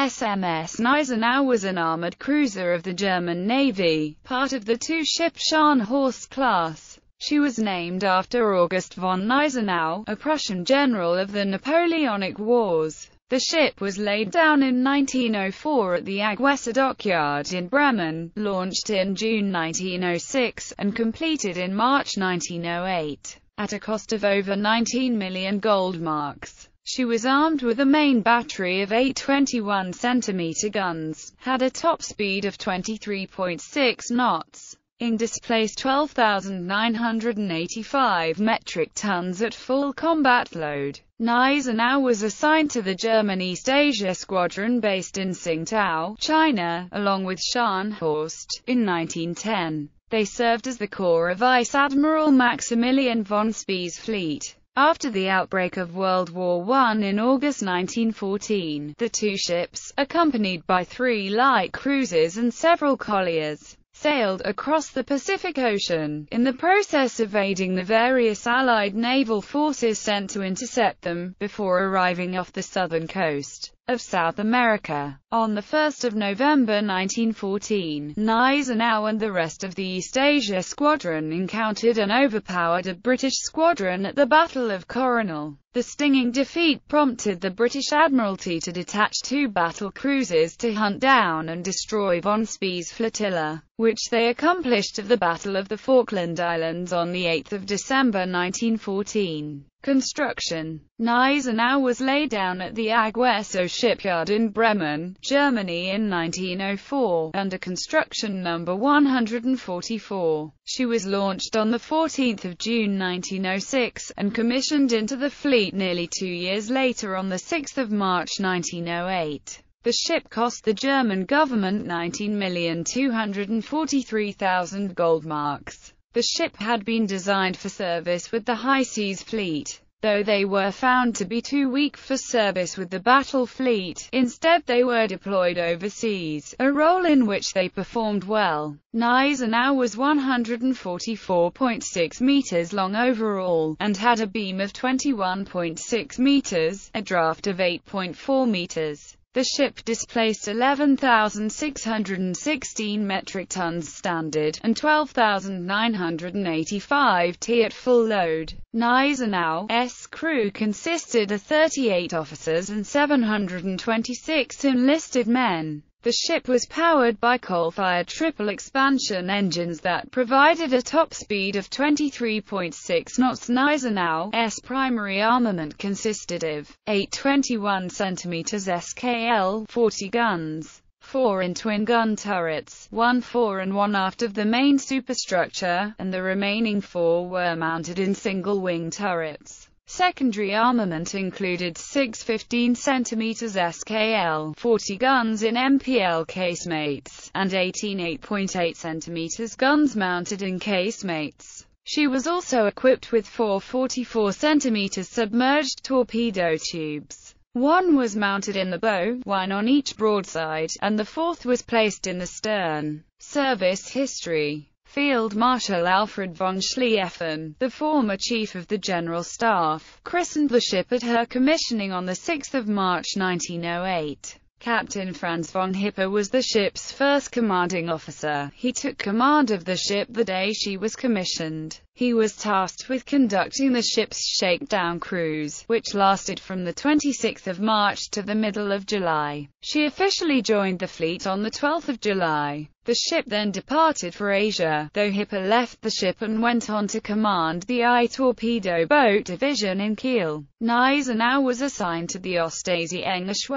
SMS Neisenau was an armored cruiser of the German Navy, part of the two-ship Scharnhorst class. She was named after August von Neisenau, a Prussian general of the Napoleonic Wars. The ship was laid down in 1904 at the Agwesser dockyard in Bremen, launched in June 1906, and completed in March 1908, at a cost of over 19 million gold marks. She was armed with a main battery of eight cm guns, had a top speed of 23.6 knots, ing displaced 12,985 metric tons at full combat load. Neisenau was assigned to the German East Asia Squadron based in Tsingtao, China, along with Scharnhorst, in 1910. They served as the core of Vice Admiral Maximilian von Spee's fleet. After the outbreak of World War I in August 1914, the two ships, accompanied by three light cruisers and several colliers, sailed across the Pacific Ocean, in the process evading the various Allied naval forces sent to intercept them, before arriving off the southern coast of South America. On 1 November 1914, Gneisenau and the rest of the East Asia Squadron encountered and overpowered a British squadron at the Battle of Coronel. The stinging defeat prompted the British Admiralty to detach two battle cruisers to hunt down and destroy von Spee's flotilla, which they accomplished at the Battle of the Falkland Islands on 8 December 1914 construction. Gneisenau was laid down at the Aguesso shipyard in Bremen, Germany in 1904, under construction number 144. She was launched on 14 June 1906, and commissioned into the fleet nearly two years later on 6 March 1908. The ship cost the German government 19,243,000 gold marks. The ship had been designed for service with the High Seas Fleet, though they were found to be too weak for service with the Battle Fleet. Instead they were deployed overseas, a role in which they performed well. Gneisenau was 144.6 meters long overall, and had a beam of 21.6 meters, a draft of 8.4 meters. The ship displaced 11,616 metric tons standard, and 12,985 t at full load. Gneisenau's crew consisted of 38 officers and 726 enlisted men. The ship was powered by coal-fired triple-expansion engines that provided a top speed of 23.6 knots. Gneisenau's primary armament consisted of 821 cm SKL 40 guns, 4 in twin-gun turrets, one fore and one aft of the main superstructure, and the remaining four were mounted in single-wing turrets. Secondary armament included six 15 cm SKL 40 guns in MPL casemates, and 18 8.8 cm guns mounted in casemates. She was also equipped with four 44 cm submerged torpedo tubes. One was mounted in the bow, one on each broadside, and the fourth was placed in the stern. Service history Field Marshal Alfred von Schlieffen, the former chief of the General Staff, christened the ship at her commissioning on 6 March 1908. Captain Franz von Hipper was the ship's first commanding officer. He took command of the ship the day she was commissioned. He was tasked with conducting the ship's shakedown cruise, which lasted from the 26th of March to the middle of July. She officially joined the fleet on the 12th of July. The ship then departed for Asia, though Hipper left the ship and went on to command the I torpedo boat division in Kiel. now was assigned to the Ostasee Enge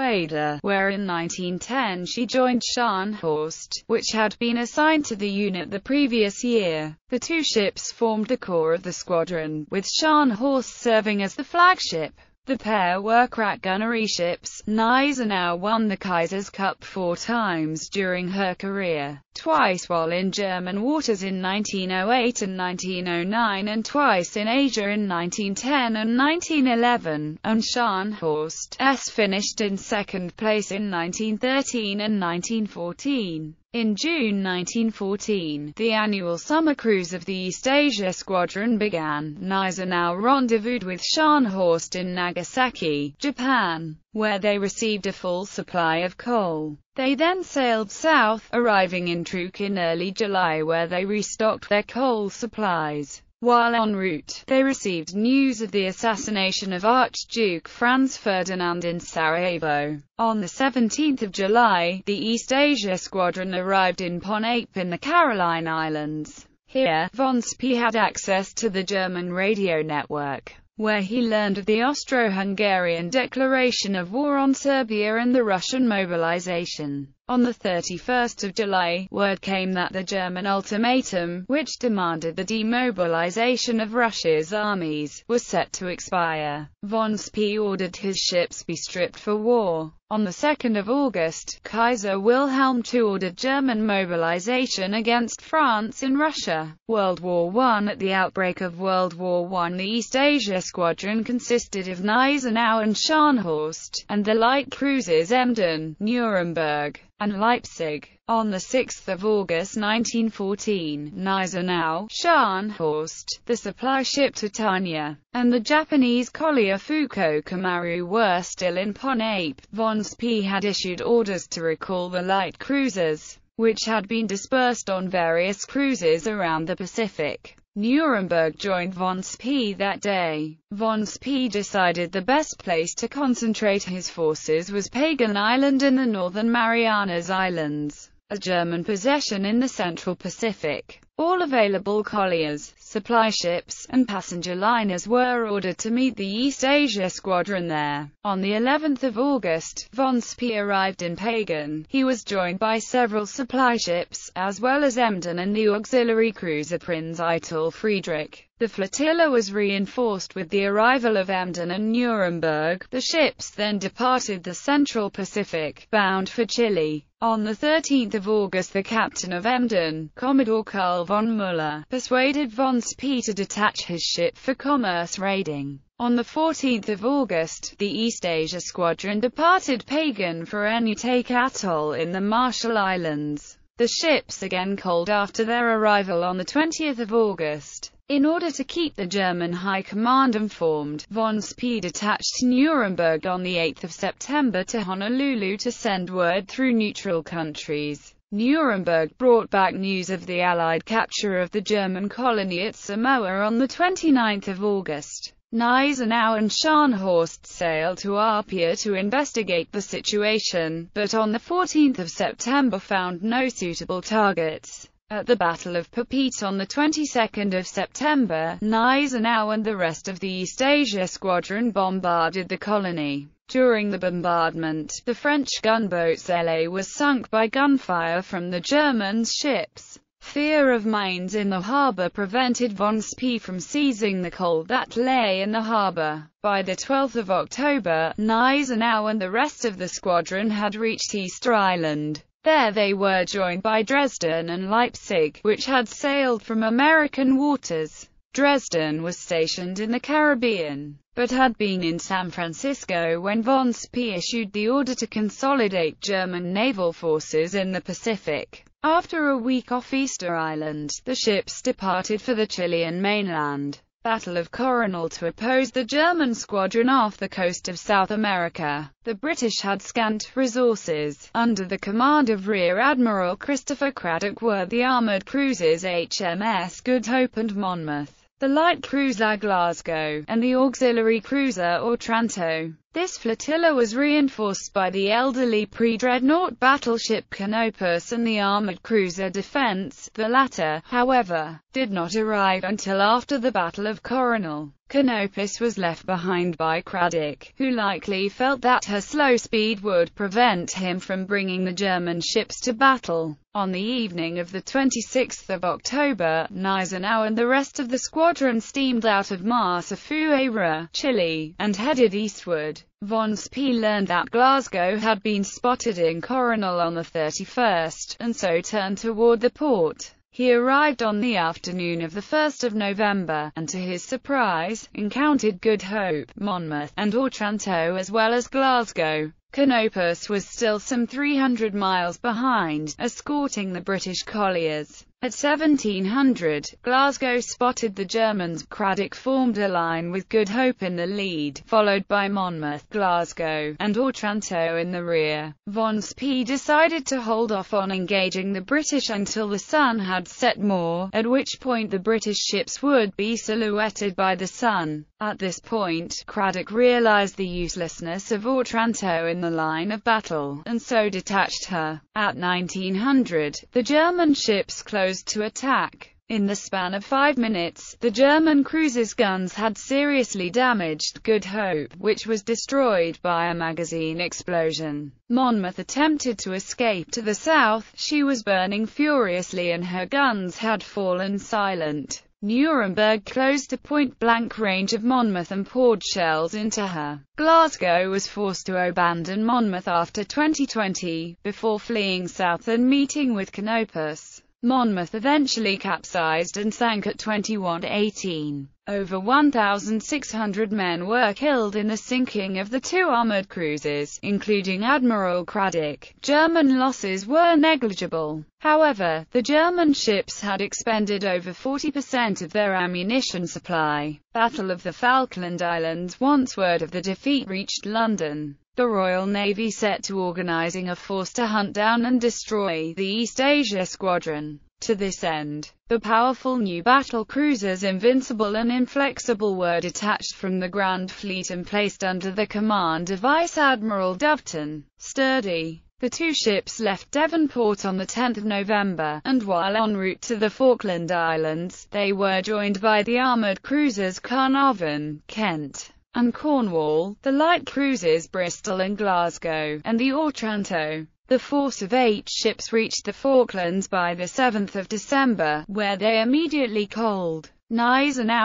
where in 1910 she joined Scharnhorst, which had been assigned to the unit the previous year. The two ships formed the core of the squadron, with "Scharnhorst" serving as the flagship. The pair were crack gunnery ships. Gneisenau won the Kaiser's Cup four times during her career, twice while in German waters in 1908 and 1909 and twice in Asia in 1910 and 1911, and Scharnhorst S finished in second place in 1913 and 1914. In June 1914, the annual summer cruise of the East Asia Squadron began. Nisa now rendezvoused with Scharnhorst in Nagasaki, Japan, where they received a full supply of coal. They then sailed south, arriving in Truk in early July where they restocked their coal supplies. While en route, they received news of the assassination of Archduke Franz Ferdinand in Sarajevo. On 17 July, the East Asia Squadron arrived in Ponape in the Caroline Islands. Here, von Spee had access to the German radio network, where he learned of the Austro-Hungarian declaration of war on Serbia and the Russian mobilization. On 31 July, word came that the German ultimatum, which demanded the demobilization of Russia's armies, was set to expire. Von Spee ordered his ships be stripped for war. On 2 August, Kaiser Wilhelm II ordered German mobilization against France in Russia. World War I At the outbreak of World War I the East Asia Squadron consisted of Neisenau and Scharnhorst, and the light cruisers Emden, Nuremberg, and Leipzig. On 6 August 1914, Gneisenau, Scharnhorst, the supply ship Titania, and the Japanese collier Fuko Kamaru were still in Ponape. Von Spee had issued orders to recall the light cruisers, which had been dispersed on various cruises around the Pacific. Nuremberg joined von Spee that day. Von Spee decided the best place to concentrate his forces was Pagan Island in the northern Marianas Islands, a German possession in the central Pacific. All available colliers, supply ships, and passenger liners were ordered to meet the East Asia Squadron there. On the 11th of August, von Spee arrived in Pagan. He was joined by several supply ships, as well as Emden and the auxiliary cruiser Prinz Eitel Friedrich. The flotilla was reinforced with the arrival of Emden and Nuremberg. The ships then departed the Central Pacific, bound for Chile. On 13 August the captain of Emden, Commodore Karl von Müller, persuaded von Spee to detach his ship for commerce raiding. On 14 August, the East Asia Squadron departed Pagan for Anutake Atoll in the Marshall Islands. The ships again called after their arrival on 20 August. In order to keep the German High Command informed, von Spee detached Nuremberg on 8 September to Honolulu to send word through neutral countries. Nuremberg brought back news of the Allied capture of the German colony at Samoa on 29 August. Neisenau and Scharnhorst sailed to Apia to investigate the situation, but on 14 September found no suitable targets. At the Battle of Papeete on the 22nd of September, Gneisenau and the rest of the East Asia Squadron bombarded the colony. During the bombardment, the French gunboat LA was sunk by gunfire from the German ships. Fear of mines in the harbour prevented von Spee from seizing the coal that lay in the harbour. By the 12th of October, Gneisenau and the rest of the squadron had reached Easter Island. There they were joined by Dresden and Leipzig, which had sailed from American waters. Dresden was stationed in the Caribbean, but had been in San Francisco when von Spee issued the order to consolidate German naval forces in the Pacific. After a week off Easter Island, the ships departed for the Chilean mainland. Battle of Coronel to oppose the German squadron off the coast of South America. The British had scant resources. Under the command of Rear Admiral Christopher Craddock were the armoured cruisers HMS Good Hope and Monmouth, the light cruiser Glasgow, and the auxiliary cruiser Otranto. This flotilla was reinforced by the elderly pre-dreadnought battleship Canopus and the armored cruiser Defense, the latter, however, did not arrive until after the Battle of Coronel. Canopus was left behind by Craddock, who likely felt that her slow speed would prevent him from bringing the German ships to battle. On the evening of the 26th of October, Gneisenau and the rest of the squadron steamed out of Mar Fuera, Chile, and headed eastward. Von Spee learned that Glasgow had been spotted in Coronel on the 31st, and so turned toward the port. He arrived on the afternoon of the 1st of November, and to his surprise, encountered Good Hope, Monmouth, and Otranto as well as Glasgow. Canopus was still some 300 miles behind, escorting the British colliers. At 1700, Glasgow spotted the Germans, Cradock formed a line with Good Hope in the lead, followed by Monmouth, Glasgow, and Otranto in the rear. Von Spee decided to hold off on engaging the British until the sun had set more, at which point the British ships would be silhouetted by the sun. At this point, Craddock realized the uselessness of Otranto in the line of battle, and so detached her. At 1900, the German ships closed to attack. In the span of five minutes, the German cruiser's guns had seriously damaged Good Hope, which was destroyed by a magazine explosion. Monmouth attempted to escape to the south, she was burning furiously and her guns had fallen silent. Nuremberg closed a point-blank range of Monmouth and poured shells into her. Glasgow was forced to abandon Monmouth after 2020, before fleeing south and meeting with Canopus. Monmouth eventually capsized and sank at 2118. Over 1,600 men were killed in the sinking of the two armoured cruisers, including Admiral Craddock. German losses were negligible. However, the German ships had expended over 40% of their ammunition supply. Battle of the Falkland Islands Once word of the defeat reached London, the Royal Navy set to organizing a force to hunt down and destroy the East Asia Squadron. To this end, the powerful new battle cruisers Invincible and Inflexible were detached from the Grand Fleet and placed under the command of Vice Admiral Doveton. Sturdy, the two ships left Devonport on 10 November, and while en route to the Falkland Islands, they were joined by the armoured cruisers Carnarvon, Kent, and Cornwall, the light cruisers Bristol and Glasgow, and the Otranto. The force of eight ships reached the Falklands by the 7th of December, where they immediately coaled. now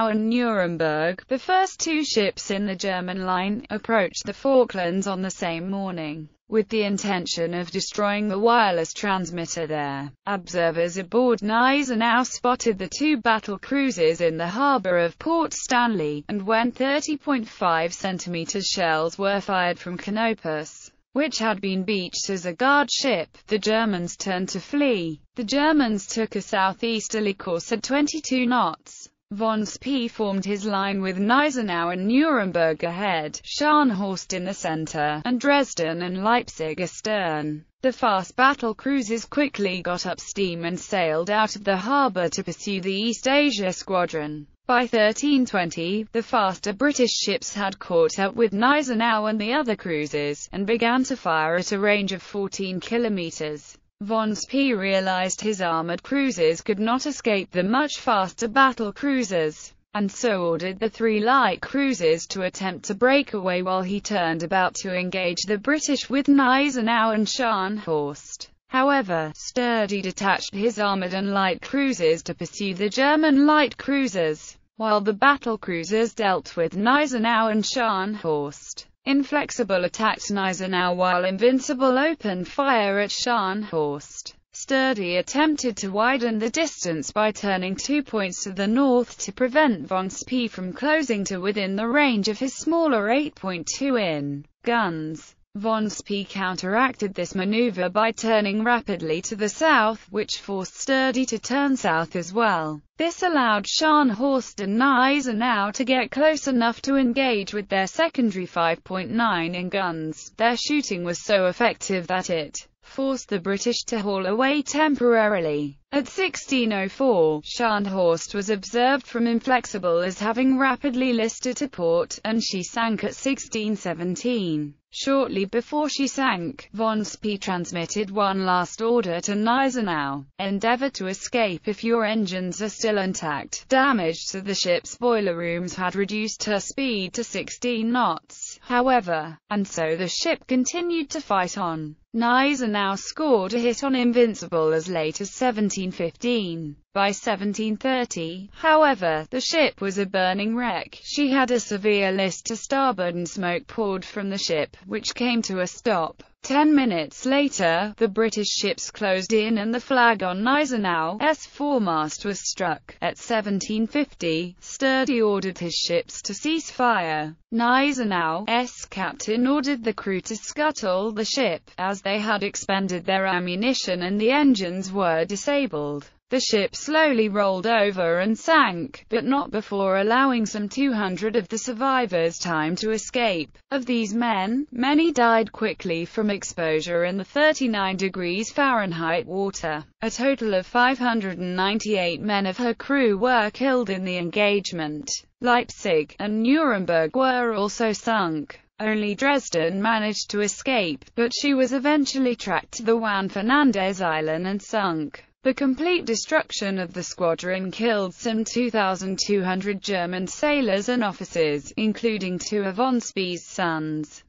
and Nuremberg, the first two ships in the German line, approached the Falklands on the same morning with the intention of destroying the wireless transmitter there. Observers aboard Nisa now spotted the two battle cruisers in the harbor of Port Stanley, and when 30.5 centimeters shells were fired from Canopus, which had been beached as a guard ship, the Germans turned to flee. The Germans took a southeasterly course at 22 knots, Von Spee formed his line with Neisenau and Nuremberg ahead, Scharnhorst in the center, and Dresden and Leipzig astern. The fast battle cruisers quickly got up steam and sailed out of the harbor to pursue the East Asia squadron. By 1320, the faster British ships had caught up with Neisenau and the other cruisers, and began to fire at a range of 14 kilometers. Von Spee realized his armored cruisers could not escape the much faster battle cruisers, and so ordered the three light cruisers to attempt to break away while he turned about to engage the British with Gneisenau and Scharnhorst. However, Sturdy detached his armoured and light cruisers to pursue the German light cruisers, while the battle cruisers dealt with Gneisenau and Scharnhorst. Inflexible attacked now, while Invincible opened fire at Scharnhorst. Sturdy attempted to widen the distance by turning two points to the north to prevent von Spee from closing to within the range of his smaller 8.2 in guns. Von Spee counteracted this maneuver by turning rapidly to the south, which forced Sturdy to turn south as well. This allowed Scharnhorst and Eisenau to get close enough to engage with their secondary 5.9-in guns. Their shooting was so effective that it forced the British to haul away temporarily. At 1604, Scharnhorst was observed from Inflexible as having rapidly listed to port, and she sank at 1617. Shortly before she sank, von Spee transmitted one last order to Gneisenau, endeavor to escape if your engines are still intact. Damage to the ship's boiler rooms had reduced her speed to 16 knots, however, and so the ship continued to fight on. Nye's now scored a hit on Invincible as late as 1715. By 1730, however, the ship was a burning wreck. She had a severe list to starboard and smoke poured from the ship, which came to a stop. Ten minutes later, the British ships closed in and the flag on Gneisenau's foremast was struck. At 1750, Sturdy ordered his ships to cease fire. Gneisenau's captain ordered the crew to scuttle the ship, as they had expended their ammunition and the engines were disabled. The ship slowly rolled over and sank, but not before allowing some 200 of the survivors time to escape. Of these men, many died quickly from exposure in the 39 degrees Fahrenheit water. A total of 598 men of her crew were killed in the engagement. Leipzig and Nuremberg were also sunk. Only Dresden managed to escape, but she was eventually tracked to the Juan Fernandez Island and sunk. The complete destruction of the squadron killed some 2,200 German sailors and officers, including two of Spee's sons.